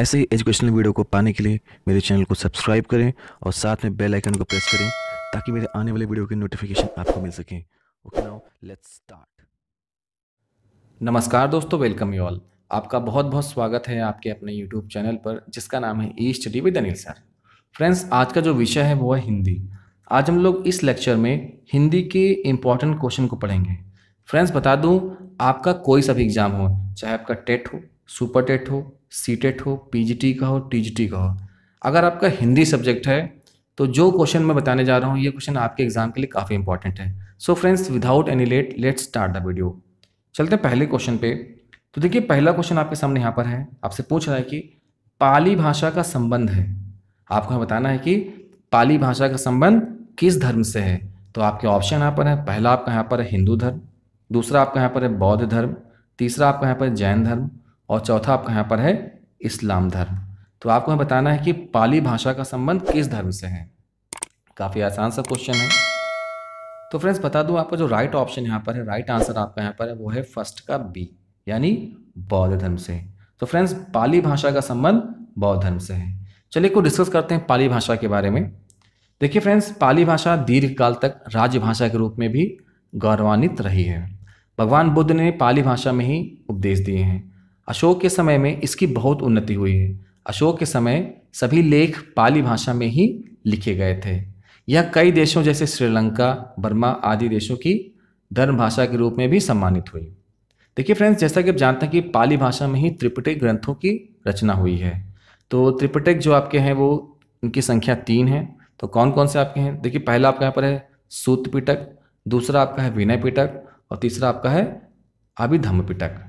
ऐसे ही educational video को पाने के लिए मेरे चैनल को सब्सक्राइब करें और साथ में बेल आइकन को प्रेस करें ताकि मेरे आने वाले वीडियो के नोटिफिकेशन आपको मिल सकें ओके नाउ लेट्स स्टार्ट नमस्कार दोस्तों वेलकम यू ऑल आपका बहुत बहुत स्वागत है आपके अपने यूट्यूब चैनल पर जिसका नाम है E study with Anil sir friends आज का जो विषय है वो है हिंदी आज हम लोग इस लेक्चर में हिंदी के इम्पॉर्टेंट क्वेश्चन को पढ़ेंगे फ्रेंड्स बता दूं आपका कोई सा भी एग्ज़ाम हो चाहे आपका टेट हो सुपर टेट हो सीटेट हो पीजीटी का हो टी का हो अगर आपका हिंदी सब्जेक्ट है तो जो क्वेश्चन मैं बताने जा रहा हूँ ये क्वेश्चन आपके एग्जाम के लिए काफ़ी इंपॉर्टेंट है so friends without any late late start the video चलते हैं पहले क्वेश्चन पे तो देखिए पहला क्वेश्चन आपके सामने यहाँ पर है आपसे पूछ रहा है कि पाली भाषा का संबंध है आपको हमें बताना है कि पाली भाषा का संबंध किस धर्म से है तो आपके ऑप्शन यहाँ पर है पहला आपका यहाँ पर है हिंदू धर्म दूसरा आपका यहाँ पर है बौद्ध धर्म तीसरा आपका यहाँ पर है जैन धर्म और चौथा आपका यहाँ पर है इस्लाम धर्म तो आपको हमें बताना है कि पाली भाषा का संबंध किस धर्म से है काफ़ी आसान सा क्वेश्चन है तो फ्रेंड्स बता दूं आपका जो राइट ऑप्शन यहाँ पर है राइट आंसर आपका यहाँ पर है वो है फर्स्ट का बी यानी बौद्ध धर्म से तो फ्रेंड्स पाली भाषा का संबंध बौद्ध धर्म से है चलिए कुछ डिस्कस करते हैं पाली भाषा के बारे में देखिए फ्रेंड्स पाली भाषा दीर्घ काल तक राज्य भाषा के रूप में भी गौरवान्वित रही है भगवान बुद्ध ने पाली भाषा में ही उपदेश दिए हैं अशोक के समय में इसकी बहुत उन्नति हुई है अशोक के समय सभी लेख पाली भाषा में ही लिखे गए थे यह कई देशों जैसे श्रीलंका बर्मा आदि देशों की धर्म भाषा के रूप में भी सम्मानित हुई देखिए फ्रेंड्स जैसा कि आप जानते हैं कि पाली भाषा में ही त्रिपिटक ग्रंथों की रचना हुई है तो त्रिपिटक जो आपके हैं वो उनकी संख्या तीन है तो कौन कौन से आपके हैं देखिए पहला आपका यहाँ पर है सूत्र पिटक दूसरा आपका है विनय पिटक और तीसरा आपका है अभिधम पिटक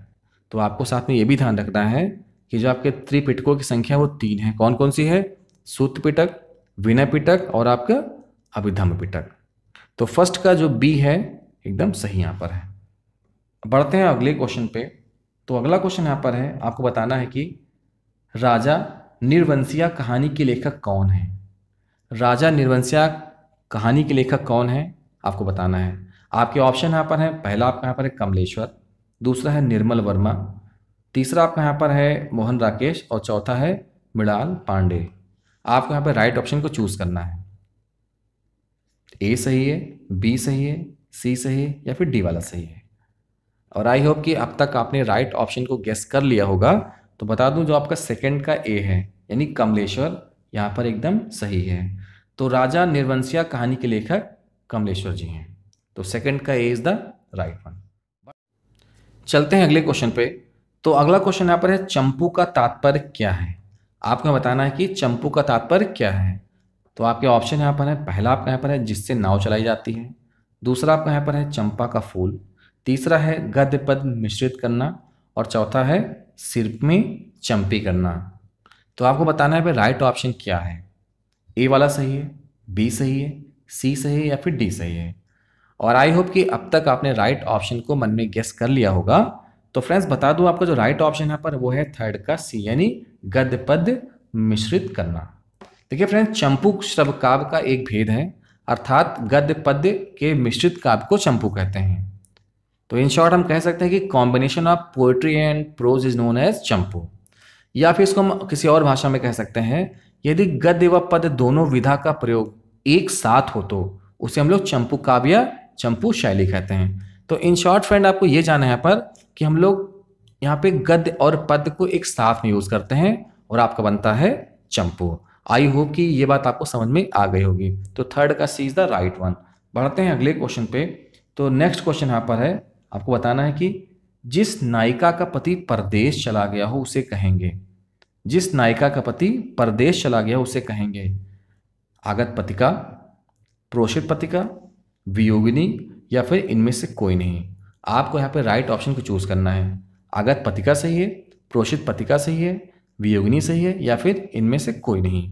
तो आपको साथ में ये भी ध्यान रखना है कि जो आपके त्रिपिटकों की संख्या वो तीन है कौन कौन सी है सूत्र पिटक विनय पिटक और आपका अभिधम पिटक तो फर्स्ट का जो बी है एकदम सही यहाँ पर है बढ़ते हैं अगले क्वेश्चन पे तो अगला क्वेश्चन यहाँ पर है आपको बताना है कि राजा निर्वंशिया कहानी के लेखक कौन है राजा निर्वंशिया कहानी के लेखक कौन है आपको बताना है आपके ऑप्शन यहाँ पर है पहला आपका यहाँ पर है कमलेश्वर दूसरा है निर्मल वर्मा तीसरा आपका यहाँ पर है मोहन राकेश और चौथा है मृणाल पांडे आपको यहाँ पर राइट ऑप्शन को चूज़ करना है ए सही है बी सही है सी सही है या फिर डी वाला सही है और आई होप कि अब तक आपने राइट ऑप्शन को गेस कर लिया होगा तो बता दूं जो आपका सेकंड का ए है यानी कमलेश्वर यहाँ पर एकदम सही है तो राजा निर्वंशिया कहानी के लेखक कमलेश्वर जी हैं तो सेकंड का A is the right one चलते हैं अगले क्वेश्चन पे तो अगला क्वेश्चन यहाँ पर है चंपू का तात्पर्य क्या है आपको बताना है कि चंपू का तात्पर्य क्या है तो आपके ऑप्शन यहाँ पर है पहला आपका यहाँ पर है जिससे नाव चलाई जाती है दूसरा आपका यहाँ पर है चंपा का फूल तीसरा है गद्य पद मिश्रित करना और चौथा है सिर में चंपी करना तो आपको बताना है राइट ऑप्शन क्या है ए वाला सही है बी सही है सी सही है या फिर डी सही है और आई होप कि अब तक आपने राइट ऑप्शन को मन में गेस कर लिया होगा तो फ्रेंड्स बता दूं आपका जो राइट ऑप्शन है पर वो है थर्ड का सी यानी गद्य पद मिश्रित करना देखिए फ्रेंड्स चंपू श्रव काव्य का एक भेद है अर्थात गद्य पद के मिश्रित काव्य को चंपू कहते हैं तो इन शॉर्ट हम कह सकते हैं कि combination of poetry and prose is known as champu या फिर इसको हम किसी और भाषा में कह सकते हैं यदि गद्य व पद दोनों विधा का प्रयोग एक साथ हो तो उसे हम लोग चंपू काव्य चंपू शैली कहते हैं तो इन शॉर्ट फ्रेंड आपको ये जाना है पर कि हम लोग यहाँ पे गद्य और पद को एक साथ में यूज़ करते हैं और आपका बनता है चंपू आई होप कि ये बात आपको समझ में आ गई होगी तो थर्ड का C is the right one बढ़ते हैं अगले क्वेश्चन पे तो नेक्स्ट क्वेश्चन यहाँ पर है आपको बताना है कि जिस नायिका का पति परदेश चला गया हो उसे कहेंगे जिस नायिका का पति परदेश चला गया उसे कहेंगे आगत पति का प्रोषित पति का वियोगिनी या फिर इनमें से कोई नहीं आपको यहाँ पर राइट ऑप्शन को चूज़ करना है आगत पतिका सही है प्रोषित पतिका सही है वियोगिनी सही है या फिर इनमें से कोई नहीं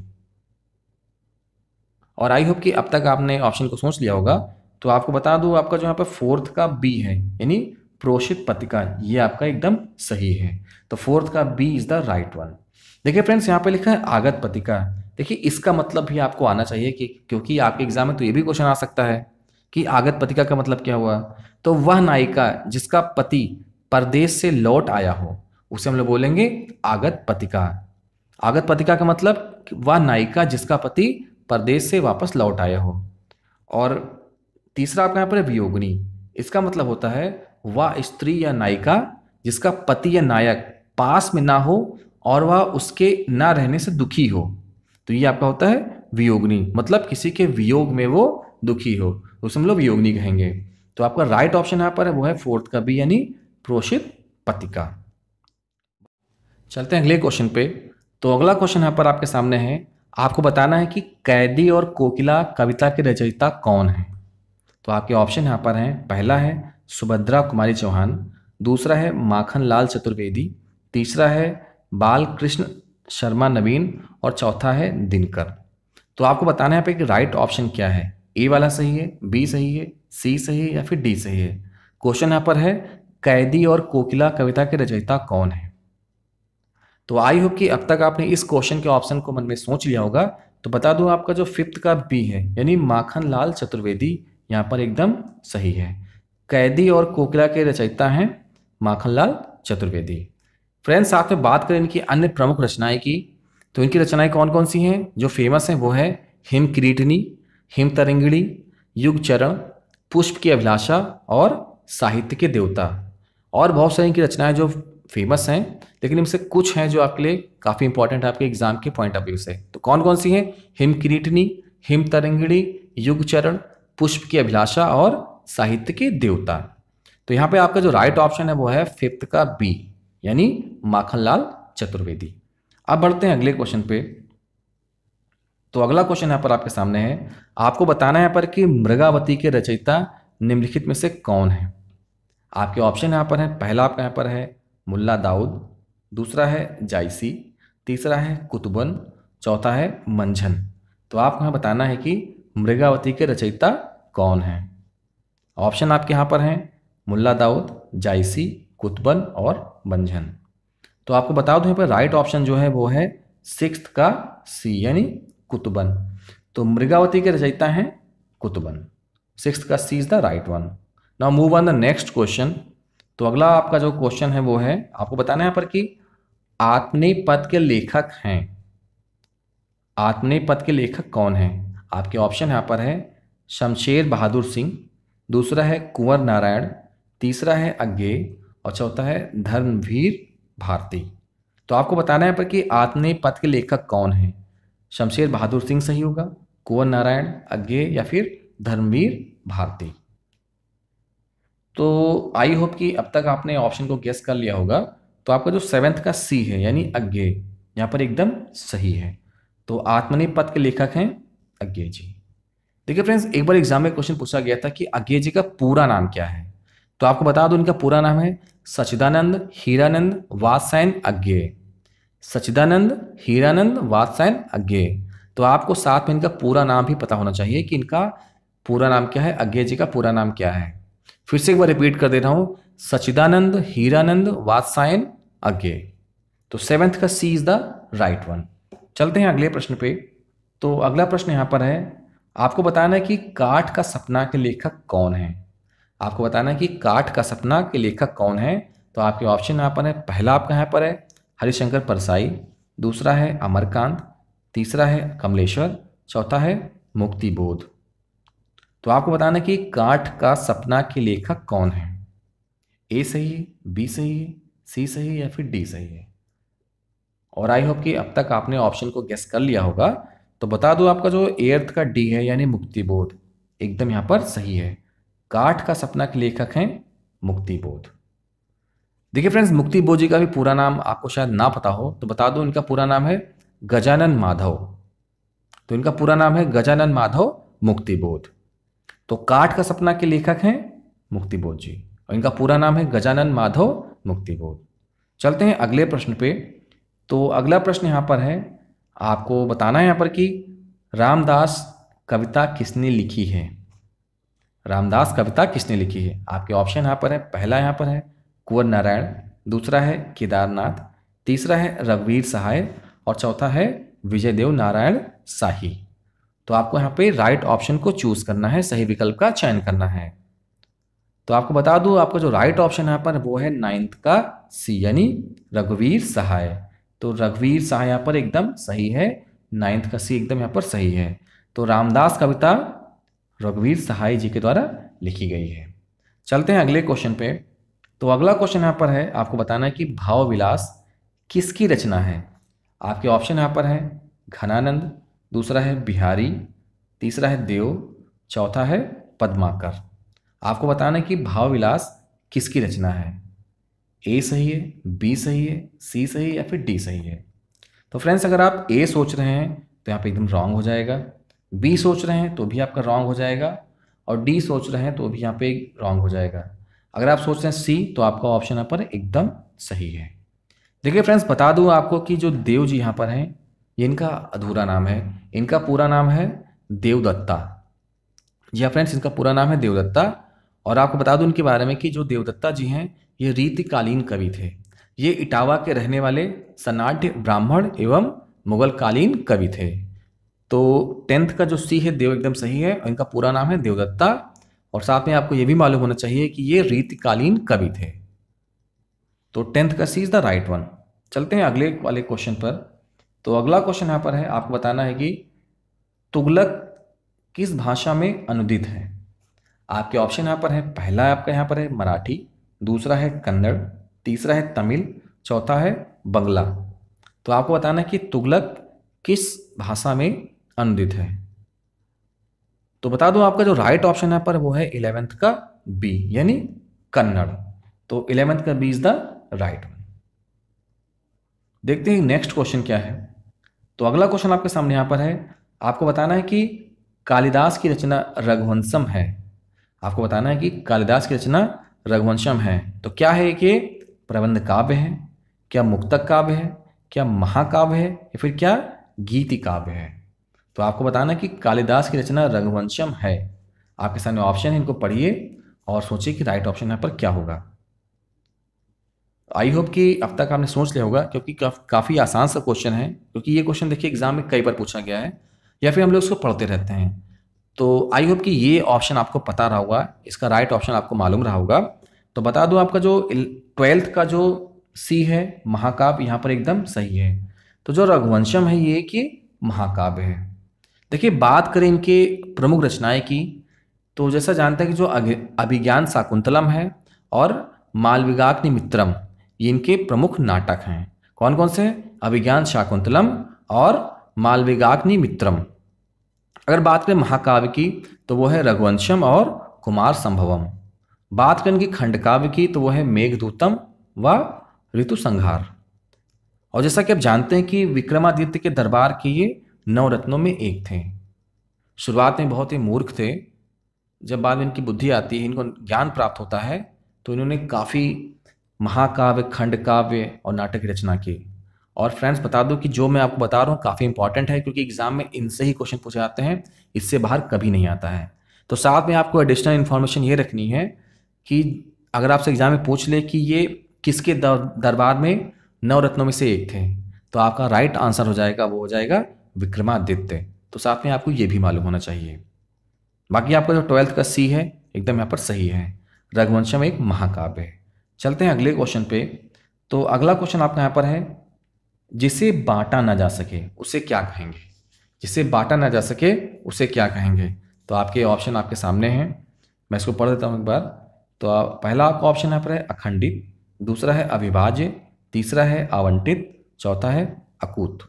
और आई होप कि अब तक आपने ऑप्शन को सोच लिया होगा तो आपको बता दूं आपका जो यहाँ पर फोर्थ का बी है यानी प्रोषित पतिका ये आपका एकदम सही है तो फोर्थ का B is the right one देखिए फ्रेंड्स यहाँ पे लिखा है आगत पतिका देखिए इसका मतलब भी आपको आना चाहिए कि क्योंकि आपके एग्जाम में तो ये भी क्वेश्चन आ सकता है कि आगत पतिका का मतलब क्या हुआ तो वह नायिका जिसका पति परदेश से लौट आया हो उसे हम लोग बोलेंगे आगत पतिका आगत पतिका का मतलब वह नायिका जिसका पति परदेश से वापस लौट आया हो और तीसरा आपका यहाँ पर वियोगनी इसका मतलब होता है वह स्त्री या नायिका जिसका पति या नायक पास में ना हो और वह उसके ना रहने से दुखी हो तो ये आपका होता है वियोगनी मतलब किसी के वियोग में वो दुखी हो उसे हम लोग योगनी कहेंगे तो आपका राइट ऑप्शन यहाँ पर है वो है फोर्थ का यानी प्रोषित पतिका चलते हैं अगले क्वेश्चन पे तो अगला क्वेश्चन यहाँ पर आपके सामने है आपको बताना है कि कैदी और कोकिला कविता के रचयिता कौन है तो आपके ऑप्शन यहाँ पर हैं पहला है सुभद्रा कुमारी चौहान दूसरा है माखन लाल चतुर्वेदी तीसरा है बाल कृष्ण शर्मा नवीन और चौथा है दिनकर तो आपको बताना है यहाँ पे कि राइट ऑप्शन क्या है ए वाला सही है बी सही है सी सही है या फिर डी सही है क्वेश्चन यहाँ पर है कैदी और कोकिला कविता के रचयिता कौन है तो आई होप कि अब तक आपने इस क्वेश्चन के ऑप्शन को मन में सोच लिया होगा तो बता दूं आपका जो फिफ्थ का बी है यानी माखन लाल चतुर्वेदी यहाँ पर एकदम सही है कैदी और कोकिला के रचयिता हैं माखनलाल चतुर्वेदी फ्रेंड्स साथ में बात करें इनकी अन्य प्रमुख रचनाएं की तो इनकी रचनाएं कौन कौन सी हैं जो फेमस हैं वो है हिमक्रीटनी हिमतरंगिणी युग चरण पुष्प की अभिलाषा और साहित्य के देवता और बहुत सारी इनकी रचनाएं जो फेमस हैं लेकिन इनसे कुछ हैं जो आपके लिए काफ़ी इंपॉर्टेंट है आपके एग्जाम के पॉइंट ऑफ व्यू से तो कौन कौन सी हैं हिम किरीटनी हिम तरंगिणी युग चरण पुष्प की अभिलाषा और साहित्य के देवता तो यहाँ पे आपका जो राइट ऑप्शन है वो है फिफ्थ का बी यानी माखनलाल चतुर्वेदी अब बढ़ते हैं अगले क्वेश्चन पे तो अगला क्वेश्चन यहाँ पर आपके सामने है आपको बताना है यहाँ पर कि मृगावती के रचयिता निम्नलिखित में से कौन है आपके ऑप्शन यहाँ पर है पहला आपका यहाँ पर है मुल्ला दाऊद दूसरा है जायसी तीसरा है कुतुबन चौथा है मंझन तो आपको यहाँ बताना है कि मृगावती के रचयिता कौन है ऑप्शन आपके यहाँ पर हैं मुल्ला दाऊद जायसी कुतबन और मंझन तो आपको बता दूँ यहाँ पर राइट ऑप्शन जो है वो है सिक्स का सी यानी कुतुबन तो मृगावती के रचयिता हैं कुतुबन सिक्स का C is the right one now move on the next question तो अगला आपका जो क्वेश्चन है वो है आपको बताना है पर कि आत्मनी पद के लेखक हैं आत्मनी पद के लेखक कौन हैं आपके ऑप्शन यहाँ पर है शमशेर बहादुर सिंह दूसरा है कुंवर नारायण तीसरा है अज्ञे और चौथा है धर्मवीर भारती तो आपको बताना है पर कि आत्मनी पद के लेखक कौन हैं शमशेर बहादुर सिंह सही होगा कुंवर नारायण अज्ञे या फिर धर्मवीर भारती तो आई होप कि अब तक आपने ऑप्शन को गेस कर लिया होगा तो आपका जो सेवेंथ का सी है यानी अज्ञे यहाँ पर एकदम सही है तो आत्मनिप पद के लेखक हैं अज्ञे जी देखिए फ्रेंड्स एक बार एग्जाम में क्वेश्चन पूछा गया था कि अज्ञे जी का पूरा नाम क्या है तो आपको बता दो इनका पूरा नाम है सचिदानंद हीरानंद वासैन अज्ञे सचिदानंद हीरानंद वात्सायन अज्ञे तो आपको साथ में इनका पूरा नाम भी पता होना चाहिए कि इनका पूरा नाम क्या है अज्ञे जी का पूरा नाम क्या है फिर से एक बार रिपीट कर दे रहा हूँ सचिदानंद हीरानंद वात्सायन अज्ञे तो सेवेंथ का C is the right one चलते हैं अगले प्रश्न पे तो अगला प्रश्न यहाँ पर है आपको बताना है कि काठ का सपना के लेखक कौन है आपको बताना है कि काठ का सपना के लेखक कौन है तो आपके ऑप्शन यहाँ पर है पहला आपका यहाँ पर है हरिशंकर परसाई दूसरा है अमरकांत तीसरा है कमलेश्वर चौथा है मुक्ति बोध तो आपको बताना कि काठ का सपना के लेखक कौन है ए सही है बी सही है सी सही है या फिर डी सही है और आई होप कि अब तक आपने ऑप्शन को गेस कर लिया होगा तो बता दो आपका जो एर्थ का डी है यानी मुक्ति बोध एकदम यहाँ पर सही है काठ का सपना के लेखक हैं मुक्ति बोध देखिए फ्रेंड्स मुक्ति बोजी का भी पूरा नाम आपको शायद ना पता हो तो बता दूं इनका पूरा नाम है गजानन माधव तो इनका पूरा नाम है गजानन माधव मुक्तिबोध तो काठ का सपना के लेखक हैं मुक्तिबोध जी और इनका पूरा नाम है गजानन माधव मुक्तिबोध चलते हैं अगले प्रश्न पे तो अगला प्रश्न यहाँ पर है आपको बताना है यहाँ पर कि रामदास कविता किसने लिखी है रामदास कविता किसने लिखी है आपके ऑप्शन यहाँ पर है पहला यहाँ पर है कुंवर नारायण दूसरा है केदारनाथ तीसरा है रघुवीर सहाय और चौथा है विजयदेव नारायण शाही तो आपको यहाँ पे राइट ऑप्शन को चूज करना है सही विकल्प का चयन करना है तो आपको बता दूँ आपका जो राइट ऑप्शन यहाँ पर वो है नाइन्थ का सी यानी रघुवीर सहाय तो रघुवीर सहाय यहाँ पर एकदम सही है नाइन्थ का सी एकदम यहाँ पर सही है तो रामदास कविता रघुवीर सहाय जी के द्वारा लिखी गई है चलते हैं अगले क्वेश्चन पे तो अगला क्वेश्चन यहाँ पर है आपको बताना है कि भाव विलास किसकी रचना है आपके ऑप्शन यहाँ पर है घनानंद दूसरा है बिहारी तीसरा है देव चौथा है पद्माकर आपको बताना है कि भाव विलास किसकी रचना है ए सही है बी सही है सी सही है या फिर डी सही है तो फ्रेंड्स अगर आप ए सोच रहे हैं तो यहाँ पे एकदम रॉन्ग हो जाएगा बी सोच रहे हैं तो भी आपका रॉन्ग हो जाएगा और डी सोच रहे हैं तो भी यहाँ पे रॉन्ग हो जाएगा अगर आप सोच रहे हैं सी तो आपका ऑप्शन यहाँ पर एकदम सही है देखिए फ्रेंड्स बता दूं आपको कि जो देव जी यहाँ पर हैं ये इनका अधूरा नाम है इनका पूरा नाम है देवदत्ता जी हाँ फ्रेंड्स इनका पूरा नाम है देवदत्ता और आपको बता दूं इनके बारे में कि जो देवदत्ता जी हैं ये रीतिकालीन कवि थे ये इटावा के रहने वाले सनाट्य ब्राह्मण एवं मुगलकालीन कवि थे तो टेंथ का जो सी है देव एकदम सही है और इनका पूरा नाम है देवदत्ता और साथ में आपको ये भी मालूम होना चाहिए कि ये रीतकालीन कवि थे तो टेंथ का C is the right one चलते हैं अगले वाले क्वेश्चन पर तो अगला क्वेश्चन यहाँ पर है आपको बताना है कि तुगलक किस भाषा में अनुदित है आपके ऑप्शन यहाँ पर है पहला आपका यहाँ पर है मराठी दूसरा है कन्नड़ तीसरा है तमिल चौथा है बंगला तो आपको बताना है कि तुगलक किस भाषा में अनुदित है तो बता दो आपका जो राइट ऑप्शन है पर वो है इलेवेंथ का बी यानी कन्नड़ तो इलेवेंथ का बी इज द राइट देखते हैं नेक्स्ट क्वेश्चन क्या है तो अगला क्वेश्चन आपके सामने यहाँ पर है आपको बताना है कि कालिदास की रचना रघुवंशम है आपको बताना है कि कालिदास की रचना रघुवंशम है तो क्या है कि प्रबंध काव्य है क्या मुक्तक काव्य है क्या महाकाव्य है या फिर क्या गीति काव्य है तो आपको बताना कि कालिदास की रचना रघुवंशम है आपके सामने ऑप्शन है इनको पढ़िए और सोचिए कि राइट ऑप्शन यहाँ पर क्या होगा आई होप कि अब तक आपने सोच लिया होगा क्योंकि काफ़ी आसान सा क्वेश्चन है क्योंकि ये क्वेश्चन देखिए एग्जाम में कई बार पूछा गया है या फिर हम लोग इसको पढ़ते रहते हैं तो आई होप कि ये ऑप्शन आपको पता रहा होगा इसका राइट ऑप्शन आपको मालूम रहा होगा तो बता दूँ आपका जो ट्वेल्थ का जो सी है महाकाव्य यहाँ पर एकदम सही है तो जो रघुवंशम है ये कि महाकाव्य है देखिए बात करें इनके प्रमुख रचनाएं की तो जैसा जानते हैं कि जो अभिज्ञान शाकुंतलम है और मालविगाग्नि मित्रम ये इनके प्रमुख नाटक हैं कौन कौन से अभिज्ञान शाकुंतलम और मालविगाग्नि मित्रम अगर बात करें महाकाव्य की तो वो है रघुवंशम और कुमार संभवम बात करें इनकी खंडकाव्य की तो वो है मेघदूतम व ऋतु संहार और जैसा कि आप जानते हैं कि विक्रमादित्य के दरबार की ये नौ रत्नों में एक थे शुरुआत में बहुत ही मूर्ख थे जब बाद में इनकी बुद्धि आती है इनको ज्ञान प्राप्त होता है तो इन्होंने काफ़ी महाकाव्य खंड काव्य और नाटक की रचना की और फ्रेंड्स बता दो कि जो मैं आपको बता रहा हूँ काफ़ी इंपॉर्टेंट है क्योंकि एग्जाम में इनसे ही क्वेश्चन पूछे जाते हैं इससे बाहर कभी नहीं आता है तो साथ में आपको एडिशनल इन्फॉर्मेशन ये रखनी है कि अगर आपसे एग्जाम में पूछ ले कि ये किसके दरबार में नौ रत्नों में से एक थे तो आपका राइट आंसर हो जाएगा वो हो जाएगा विक्रमादित्य तो साथ में आपको ये भी मालूम होना चाहिए बाकी आपका जो ट्वेल्थ का सी है एकदम यहाँ पर सही है रघुवंशम एक महाकाव्य है चलते हैं अगले क्वेश्चन पे तो अगला क्वेश्चन आपका यहाँ पर है जिसे बांटा ना जा सके उसे क्या कहेंगे जिसे बांटा ना जा सके उसे क्या कहेंगे तो आपके ऑप्शन आपके सामने हैं मैं इसको पढ़ देता हूँ एक बार तो पहला आपका ऑप्शन यहाँ पर है अखंडित दूसरा है अविभाज्य तीसरा है आवंटित चौथा है अकूत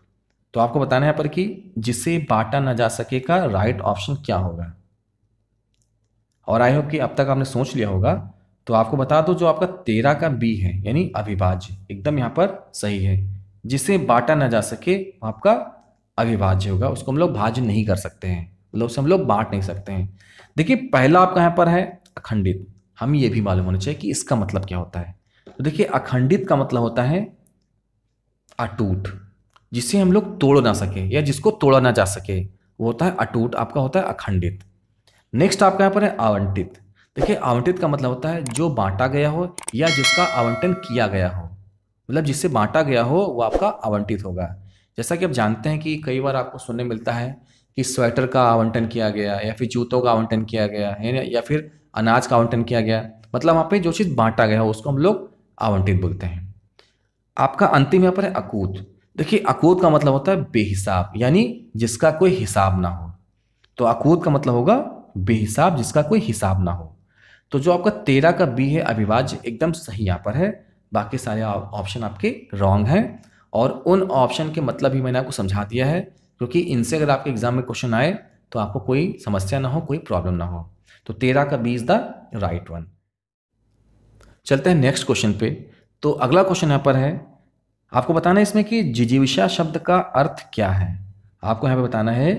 तो आपको बताना है पर कि जिसे बांटा ना जा सके का राइट ऑप्शन क्या होगा और आई होप कि अब तक आपने सोच लिया होगा तो आपको बता दो जो आपका तेरह का बी है यानी अविभाज्य एकदम यहाँ पर सही है जिसे बांटा ना जा सके आपका अविभाज्य होगा उसको हम लोग भाज्य नहीं कर सकते हैं मतलब उसे हम लोग बांट नहीं सकते हैं देखिए पहला आपका यहां पर है अखंडित हम ये भी मालूम होना चाहिए कि इसका मतलब क्या होता है तो देखिए अखंडित का मतलब होता है अटूट जिसे हम लोग तोड़ ना सके या जिसको तोड़ा ना जा सके वो होता है अटूट आपका होता है अखंडित नेक्स्ट आपका यहाँ पर है आवंटित देखिए आवंटित का मतलब होता है जो बांटा गया हो या जिसका आवंटन किया गया हो मतलब जिससे बांटा गया हो वो आपका आवंटित होगा जैसा कि आप जानते हैं कि कई बार आपको सुनने मिलता है कि स्वेटर का आवंटन किया गया या फिर जूतों का आवंटन किया गया है या फिर अनाज का आवंटन किया गया मतलब वहाँ पे जो चीज़ बांटा गया हो उसको हम लोग आवंटित बोलते हैं आपका अंतिम यहाँ पर है अकूत देखिए अकूत का मतलब होता है बेहिसाब यानी जिसका कोई हिसाब ना हो तो अकूत का मतलब होगा बेहिसाब जिसका कोई हिसाब ना हो तो जो आपका तेरह का बी है अविभाज्य एकदम सही यहाँ पर है बाकी सारे ऑप्शन आपके रॉन्ग हैं और उन ऑप्शन के मतलब ही मैंने आपको समझा दिया है क्योंकि इनसे अगर आपके एग्जाम में क्वेश्चन आए तो आपको कोई समस्या ना हो कोई प्रॉब्लम ना हो तो तेरह का B is the right one चलते हैं नेक्स्ट क्वेश्चन पे तो अगला क्वेश्चन यहाँ पर है आपको बताना है इसमें कि जिजीविषा शब्द का अर्थ क्या है आपको यहाँ पे बताना है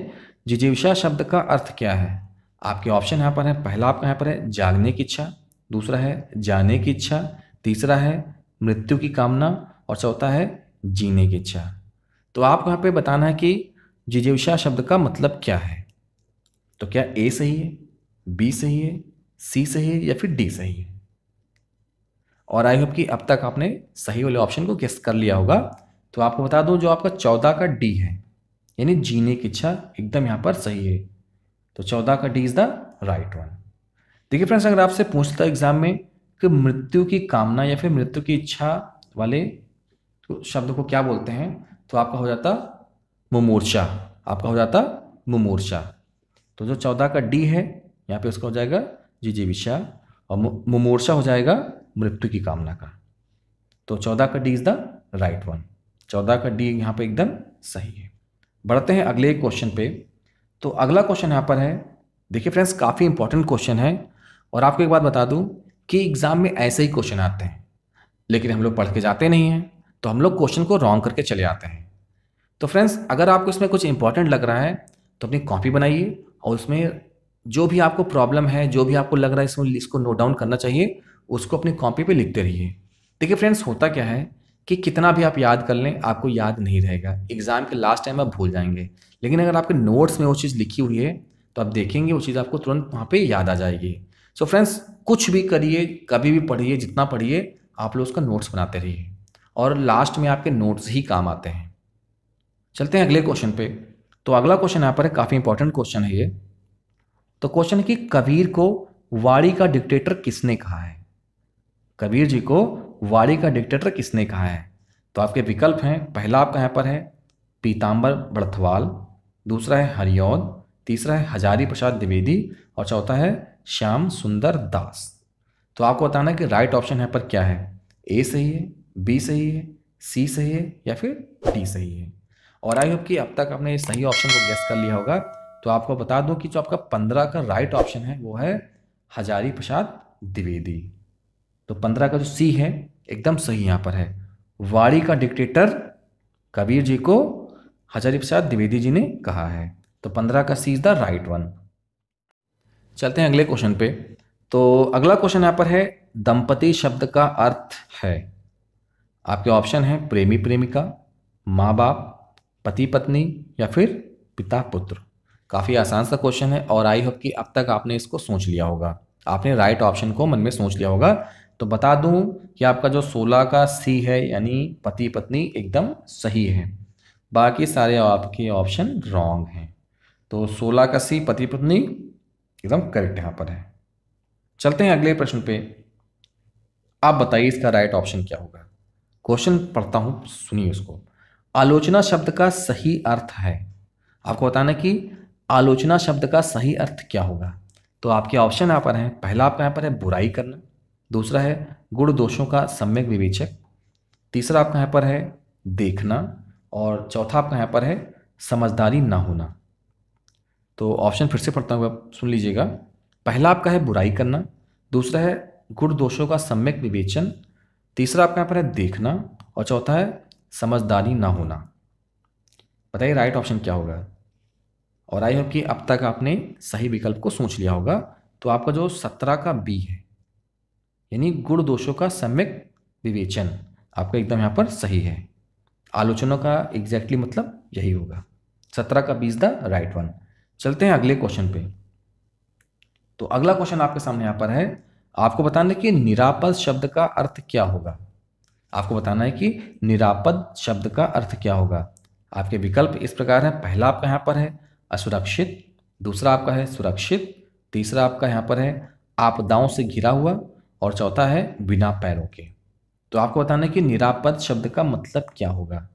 जिजीविषा शब्द का अर्थ क्या है आपके ऑप्शन यहाँ पर है पहला आपका यहाँ पर है जागने की इच्छा दूसरा है जाने की इच्छा तीसरा है मृत्यु की कामना और चौथा है जीने की इच्छा तो आपको यहाँ पे बताना है कि जिजीविषा शब्द का मतलब क्या है तो क्या ए सही है बी सही है सी सही है या फिर डी सही है और आई होप कि अब तक आपने सही वाले ऑप्शन को गेस्ट कर लिया होगा तो आपको बता दूं जो आपका चौदह का डी है यानी जीने की इच्छा एकदम यहाँ पर सही है तो चौदह का D is the right one देखिए फ्रेंड्स अगर आपसे पूछता एग्जाम में कि मृत्यु की कामना या फिर मृत्यु की इच्छा वाले तो शब्द को क्या बोलते हैं तो आपका हो जाता मुमोर्चा आपका हो जाता मुमोर्चा तो जो चौदह का डी है यहाँ पे उसका हो जाएगा जी जी विषा और मुमोर्चा हो जाएगा मृत्यु की कामना का तो चौदह का D is the right one चौदह का डी यहाँ पे एकदम सही है बढ़ते हैं अगले क्वेश्चन पे तो अगला क्वेश्चन यहाँ पर है देखिए फ्रेंड्स काफ़ी इंपॉर्टेंट क्वेश्चन है और आपको एक बात बता दूँ कि एग्ज़ाम में ऐसे ही क्वेश्चन आते हैं लेकिन हम लोग पढ़ के जाते नहीं हैं तो हम लोग क्वेश्चन को रॉन्ग करके चले आते हैं तो फ्रेंड्स अगर आपको इसमें कुछ इंपॉर्टेंट लग रहा है तो अपनी कॉपी बनाइए और उसमें जो भी आपको प्रॉब्लम है जो भी आपको लग रहा है इसमें इसको नोट डाउन करना चाहिए उसको अपनी कॉपी पे लिखते रहिए देखिए फ्रेंड्स होता क्या है कि कितना भी आप याद कर लें आपको याद नहीं रहेगा एग्ज़ाम के लास्ट टाइम आप भूल जाएंगे लेकिन अगर आपके नोट्स में वो चीज़ लिखी हुई है तो आप देखेंगे वो चीज़ आपको तुरंत वहाँ पर याद आ जाएगी सो so फ्रेंड्स कुछ भी करिए कभी भी पढ़िए जितना पढ़िए आप लोग उसका नोट्स बनाते रहिए और लास्ट में आपके नोट्स ही काम आते हैं चलते हैं अगले क्वेश्चन पे तो अगला क्वेश्चन यहाँ पर है काफ़ी इंपॉर्टेंट क्वेश्चन है ये तो क्वेश्चन है कि कबीर को वाड़ी का डिक्टेटर किसने कहा है कबीर जी को वाड़ी का डिक्टेटर किसने कहा है तो आपके विकल्प हैं पहला आपका यहाँ पर है पीताम्बर बड़थवाल दूसरा है हरियौद तीसरा है हजारी प्रसाद द्विवेदी और चौथा है श्याम सुंदर दास तो आपको बताना है कि राइट ऑप्शन यहाँ पर क्या है ए सही है बी सही है सी सही है या फिर डी सही है और आई होप कि अब तक आपने सही ऑप्शन को गेस्ट कर लिया होगा तो आपको बता दूं कि जो आपका पंद्रह का राइट ऑप्शन है वो है हजारी प्रसाद द्विवेदी तो पंद्रह का जो सी है एकदम सही यहां पर है वाड़ी का डिक्टेटर कबीर जी को हजारी प्रसाद द्विवेदी जी ने कहा है तो पंद्रह का C is the right one चलते हैं अगले क्वेश्चन पे तो अगला क्वेश्चन यहां पर है दंपति शब्द का अर्थ है आपके ऑप्शन है प्रेमी प्रेमिका माँ बाप पति पत्नी या फिर पिता पुत्र काफ़ी आसान सा क्वेश्चन है और आई होप कि अब तक आपने इसको सोच लिया होगा आपने राइट ऑप्शन को मन में सोच लिया होगा तो बता दूं कि आपका जो सोलह का सी है यानी पति पत्नी एकदम सही है बाकी सारे आपके ऑप्शन रॉन्ग हैं तो सोलह का सी पति पत्नी एकदम करेक्ट यहाँ पर है चलते हैं अगले प्रश्न पे आप बताइए इसका राइट ऑप्शन क्या होगा क्वेश्चन पढ़ता हूँ सुनिए उसको आलोचना शब्द का सही अर्थ है आपको बताना कि आलोचना शब्द का सही अर्थ क्या होगा तो आपके ऑप्शन यहाँ पर हैं पहला आपका यहाँ पर है बुराई करना दूसरा है गुण दोषों का सम्यक विवेचक तीसरा आपका यहाँ पर है देखना और चौथा आपका यहाँ पर है समझदारी ना होना तो ऑप्शन फिर से पढ़ता हूँ आप सुन लीजिएगा पहला आपका है बुराई करना दूसरा है गुण दोषों का सम्यक विवेचन तीसरा आपका यहाँ पर है देखना और चौथा है समझदारी ना होना बताइए राइट ऑप्शन क्या होगा और आई होप कि अब तक आपने सही विकल्प को सोच लिया होगा तो आपका जो सत्रह का बी है यानी गुण दोषों का सम्यक विवेचन आपका एकदम यहाँ पर सही है आलोचना का एग्जैक्टली मतलब यही होगा सत्रह का बीस द राइट वन चलते हैं अगले क्वेश्चन पे तो अगला क्वेश्चन आपके सामने यहाँ पर है आपको बताना है कि निरापद शब्द का अर्थ क्या होगा आपको बताना है कि निरापद शब्द का अर्थ क्या होगा आपके विकल्प इस प्रकार हैं पहला आपका यहाँ पर है असुरक्षित दूसरा आपका है सुरक्षित तीसरा आपका यहाँ पर है आपदाओं से घिरा हुआ और चौथा है बिना पैरों के तो आपको बताना है कि निरापद शब्द का मतलब क्या होगा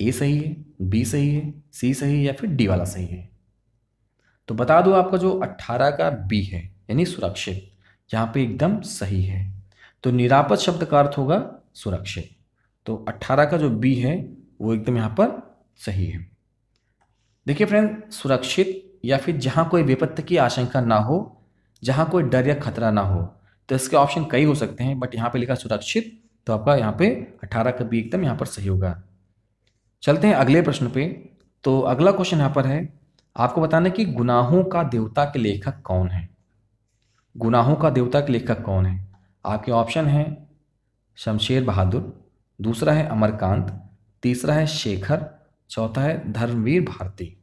ए सही है बी सही है सी सही है या फिर डी वाला सही है तो बता दो आपका जो अट्ठारह का बी है यानी सुरक्षित यहाँ पे एकदम सही है तो निरापद शब्द का अर्थ होगा सुरक्षित तो 18 का जो बी है वो एकदम यहाँ पर सही है देखिए फ्रेंड सुरक्षित या फिर जहाँ कोई विपत्ति की आशंका ना हो जहाँ कोई डर या खतरा ना हो तो इसके ऑप्शन कई हो सकते हैं बट यहाँ पे लिखा सुरक्षित तो आपका यहाँ पे 18 का बी एकदम यहाँ पर सही होगा चलते हैं अगले प्रश्न पे तो अगला क्वेश्चन यहाँ पर है आपको बताना है कि गुनाहों का देवता के लेखक कौन है गुनाहों का देवता के लेखक कौन है आपके ऑप्शन हैं शमशेर बहादुर दूसरा है अमरकांत तीसरा है शेखर चौथा है धर्मवीर भारती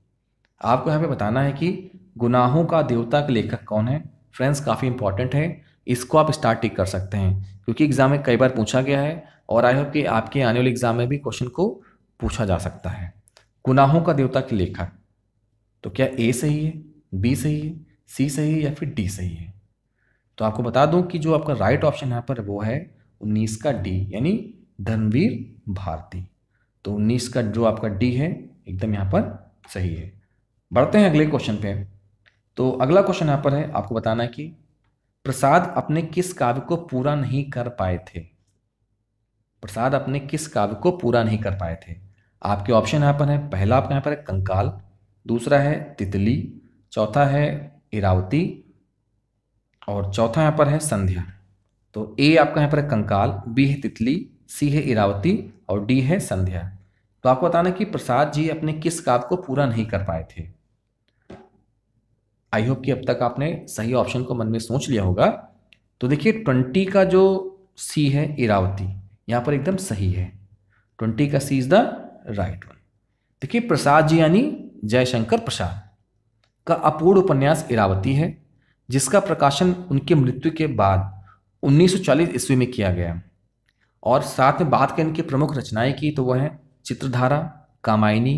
आपको यहाँ पे बताना है कि गुनाहों का देवता के लेखक कौन है फ्रेंड्स काफ़ी इंपॉर्टेंट है इसको आप स्टार्ट टिक कर सकते हैं क्योंकि एग्ज़ाम में कई बार पूछा गया है और आई होप कि आपके आने वाले एग्ज़ाम में भी क्वेश्चन को पूछा जा सकता है गुनाहों का देवता के लेखक तो क्या ए सही है बी सही है सी सही है या फिर डी सही है तो आपको बता दूं कि जो आपका राइट ऑप्शन यहाँ पर वो है उन्नीस का डी यानी धर्मवीर भारती तो उन्नीस का जो आपका डी है एकदम यहाँ पर सही है बढ़ते हैं अगले क्वेश्चन पे तो अगला क्वेश्चन यहाँ पर है आपको बताना है कि प्रसाद अपने किस काव्य को पूरा नहीं कर पाए थे प्रसाद अपने किस काव्य को पूरा नहीं कर पाए थे आपके ऑप्शन यहाँ पर है पहला आपका यहाँ पर है कंकाल दूसरा है तितली चौथा है इरावती और चौथा यहाँ पर है संध्या तो ए आपका यहाँ पर है कंकाल बी है तितली सी है इरावती और डी है संध्या तो आपको बताना कि प्रसाद जी अपने किस काव्य को पूरा नहीं कर पाए थे आई होप कि अब तक आपने सही ऑप्शन को मन में सोच लिया होगा तो देखिए ट्वेंटी का जो सी है इरावती यहाँ पर एकदम सही है ट्वेंटी का C is the right one देखिए प्रसाद जी यानी जयशंकर प्रसाद का अपूर्ण उपन्यास इरावती है जिसका प्रकाशन उनके मृत्यु के बाद 1940 ईस्वी में किया गया और साथ में बात करें इनकी प्रमुख रचनाएं की तो वह हैं चित्रधारा कामायनी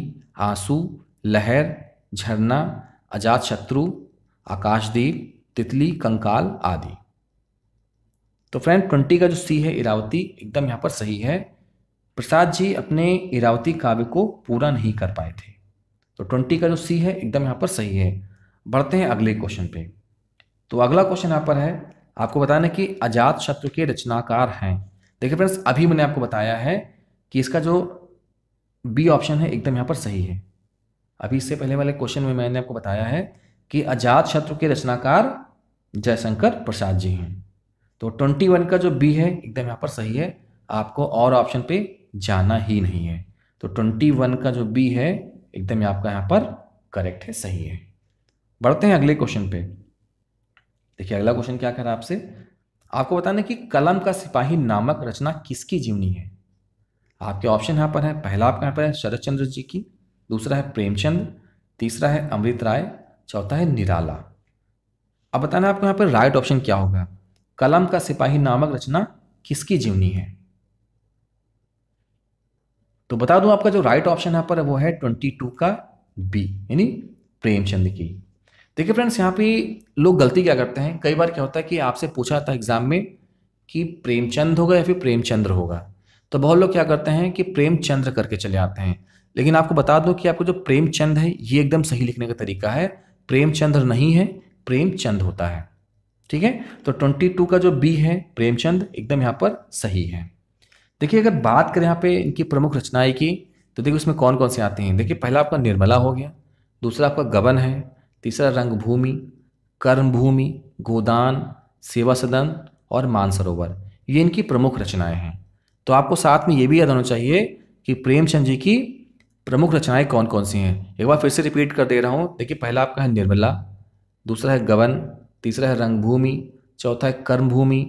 आंसू लहर झरना अजात शत्रु आकाशदीप तितली कंकाल आदि तो फ्रेंड ट्वेंटी का जो सी है इरावती एकदम यहाँ पर सही है प्रसाद जी अपने इरावती काव्य को पूरा नहीं कर पाए थे तो ट्वेंटी का जो सी है एकदम यहाँ पर सही है बढ़ते हैं अगले क्वेश्चन पे तो अगला क्वेश्चन यहाँ पर है आपको बताना कि अजात शत्रु के रचनाकार हैं देखिए फ्रेंड्स अभी मैंने आपको बताया है कि इसका जो बी ऑप्शन है एकदम यहाँ पर सही है अभी इससे पहले वाले क्वेश्चन में मैंने आपको बताया है कि अजात शत्रु के रचनाकार जयशंकर प्रसाद जी हैं तो ट्वेंटी वन का जो बी है एकदम यहाँ पर सही है आपको और ऑप्शन पे जाना ही नहीं है तो ट्वेंटी वन का जो बी है एकदम आपका यहाँ पर करेक्ट है सही है बढ़ते हैं अगले क्वेश्चन पे देखिए अगला क्वेश्चन क्या कह रहा है आपसे आपको बताना कि कलम का सिपाही नामक रचना किसकी जीवनी है आपके ऑप्शन यहाँ पर है पहला आपका यहाँ पर है शरद चंद्र जी की दूसरा है प्रेमचंद तीसरा है अमृत राय चौथा है निराला अब बताना आपको यहाँ पर राइट ऑप्शन क्या होगा कलम का सिपाही नामक रचना किसकी जीवनी है तो बता दूं आपका जो राइट ऑप्शन यहाँ पर वो है ट्वेंटी टू का बी यानी प्रेमचंद की देखिए फ्रेंड्स यहाँ पे लोग गलती क्या करते हैं कई बार क्या होता है कि आपसे पूछा जाता है एग्जाम में कि प्रेमचंद होगा या फिर प्रेमचंद्र होगा तो बहुत लोग क्या करते हैं कि प्रेमचंद्र करके चले आते हैं लेकिन आपको बता दो कि आपको जो प्रेमचंद है ये एकदम सही लिखने का तरीका है प्रेमचंद नहीं है प्रेमचंद होता है ठीक है तो ट्वेंटी टू का जो बी है प्रेमचंद एकदम यहाँ पर सही है देखिए अगर बात करें यहाँ पे इनकी प्रमुख रचनाएं की तो देखिए उसमें कौन कौन से आते हैं देखिए पहला आपका निर्मला हो गया दूसरा आपका गबन है तीसरा रंगभूमि कर्मभूमि गोदान सेवा सदन और मानसरोवर ये इनकी प्रमुख रचनाएं हैं तो आपको साथ में ये भी याद होना चाहिए कि प्रेमचंद जी की प्रमुख रचनाएं कौन कौन सी हैं एक बार फिर से रिपीट कर दे रहा हूँ देखिए पहला आपका है निर्मला दूसरा है गवन तीसरा है रंगभूमि चौथा है कर्मभूमि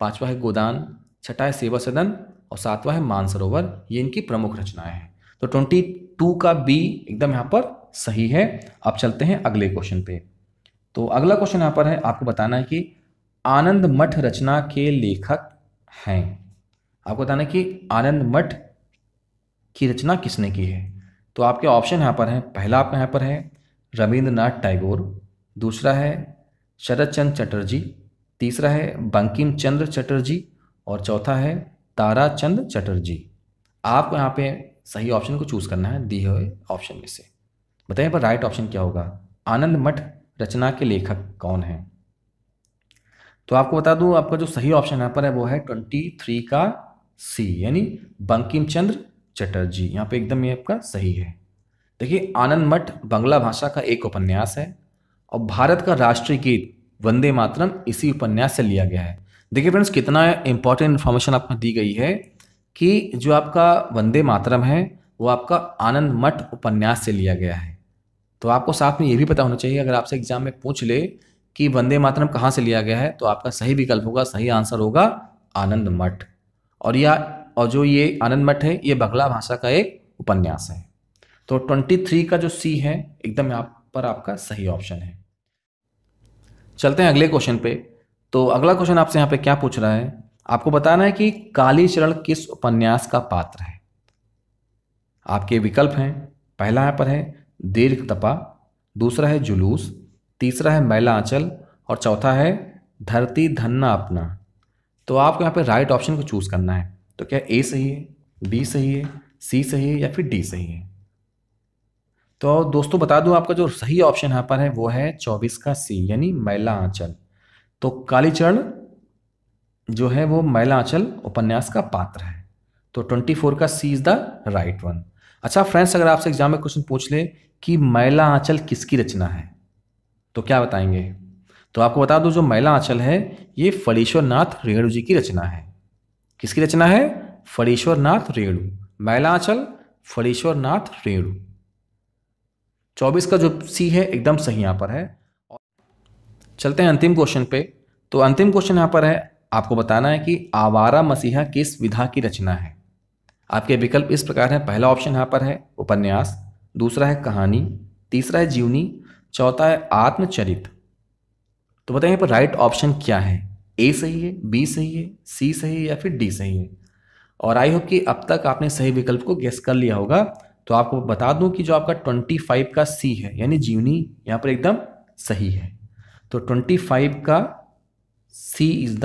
पांचवा है गोदान छठा है सेवा सदन और सातवां है मानसरोवर ये इनकी प्रमुख रचनाएं हैं तो ट्वेंटी टू का बी एकदम यहाँ पर सही है अब चलते हैं अगले क्वेश्चन पे तो अगला क्वेश्चन यहाँ पर है आपको बताना है कि आनंद मठ रचना के लेखक हैं आपको बताना है कि आनंद मठ की रचना किसने की है तो आपके ऑप्शन यहाँ पर हैं पहला आपका यहाँ पर है रविंद्रनाथ टैगोर दूसरा है शरद चंद्र चटर्जी तीसरा है बंकिम चंद्र चटर्जी और चौथा है तारा चंद चटर्जी आपको यहाँ पे सही ऑप्शन को चूज़ करना है दिए हुए ऑप्शन में से बताइए पर राइट ऑप्शन क्या होगा आनंद मठ रचना के लेखक कौन हैं तो आपको बता दूं आपका जो सही ऑप्शन यहाँ पर है वो है ट्वेंटी थ्री का सी यानी बंकिम चंद्र चटर्जी यहाँ पे एकदम ये आपका सही है देखिए आनंद मठ बंगला भाषा का एक उपन्यास है और भारत का राष्ट्रीय गीत वंदे मातरम इसी उपन्यास से लिया गया है देखिए फ्रेंड्स कितना इंपॉर्टेंट इन्फॉर्मेशन आपको दी गई है कि जो आपका वंदे मातरम है वो आपका आनंद मठ उपन्यास से लिया गया है तो आपको साथ में ये भी पता होना चाहिए अगर आपसे एग्जाम में पूछ ले कि वंदे मातरम कहाँ से लिया गया है तो आपका सही विकल्प होगा सही आंसर होगा आनंद मठ और यह और जो ये आनंद मठ है ये बंगला भाषा का एक उपन्यास है तो ट्वेंटी थ्री का जो सी है एकदम यहाँ पर आपका सही ऑप्शन है चलते हैं अगले क्वेश्चन पे तो अगला क्वेश्चन आपसे यहाँ पे क्या पूछ रहा है आपको बताना है कि कालीचरण किस उपन्यास का पात्र है आपके विकल्प हैं पहला यहाँ पर है दीर्घ तपा दूसरा है जुलूस तीसरा है मैला आंचल और चौथा है धरती धन्ना अपना तो आपको यहाँ पे राइट ऑप्शन को चूज़ करना है तो क्या ए सही है बी सही है सी सही है या फिर डी सही है तो दोस्तों बता दूं आपका जो सही ऑप्शन यहाँ पर है वो है चौबीस का सी यानी मैला आंचल तो कालीचरण जो है वो मैला आंचल उपन्यास का पात्र है तो ट्वेंटी फोर का C is the right one अच्छा फ्रेंड्स अगर आपसे एग्जाम में क्वेश्चन पूछ ले कि मैला आंचल किसकी रचना है तो क्या बताएंगे तो आपको बता दूं जो मैला आंचल है ये फलेश्वर नाथ रेणु जी की रचना है किसकी रचना है फणीश्वर नाथ रेणु मैलाचल फणीश्वर नाथ रेणु चौबीस का जो सी है एकदम सही यहां पर है चलते हैं अंतिम क्वेश्चन पे तो अंतिम क्वेश्चन यहां पर है आपको बताना है कि आवारा मसीहा किस विधा की रचना है आपके विकल्प इस प्रकार है पहला ऑप्शन यहां पर है उपन्यास दूसरा है कहानी तीसरा है जीवनी चौथा है आत्मचरित तो बताइए यहाँ पर राइट ऑप्शन क्या है ए सही है बी सही है सी सही है या फिर डी सही है और आई होप कि अब तक आपने सही विकल्प को गेस कर लिया होगा तो आपको बता दूं कि जो आपका 25 का सी है यानी जीवनी यहाँ पर एकदम सही है तो 25 का C is the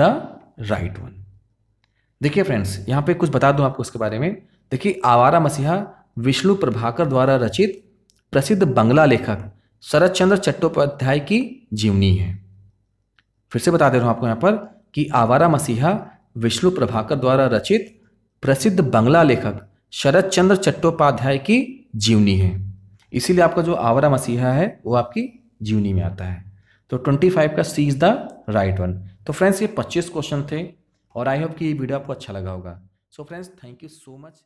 right one देखिए फ्रेंड्स यहाँ पे कुछ बता दूं आपको उसके बारे में देखिए आवारा मसीहा विष्णु प्रभाकर द्वारा रचित प्रसिद्ध बंगला लेखक शरद चंद्र चट्टोपाध्याय की जीवनी है फिर से बता दे रहा हूँ आपको यहाँ पर कि आवारा मसीहा विष्णु प्रभाकर द्वारा रचित प्रसिद्ध बंगला लेखक शरद चंद्र चट्टोपाध्याय की जीवनी है इसीलिए आपका जो आवारा मसीहा है वो आपकी जीवनी में आता है तो ट्वेंटी फाइव का C is the right one तो फ्रेंड्स ये पच्चीस क्वेश्चन थे और आई होप कि ये वीडियो आपको अच्छा लगा होगा so friends thank you so much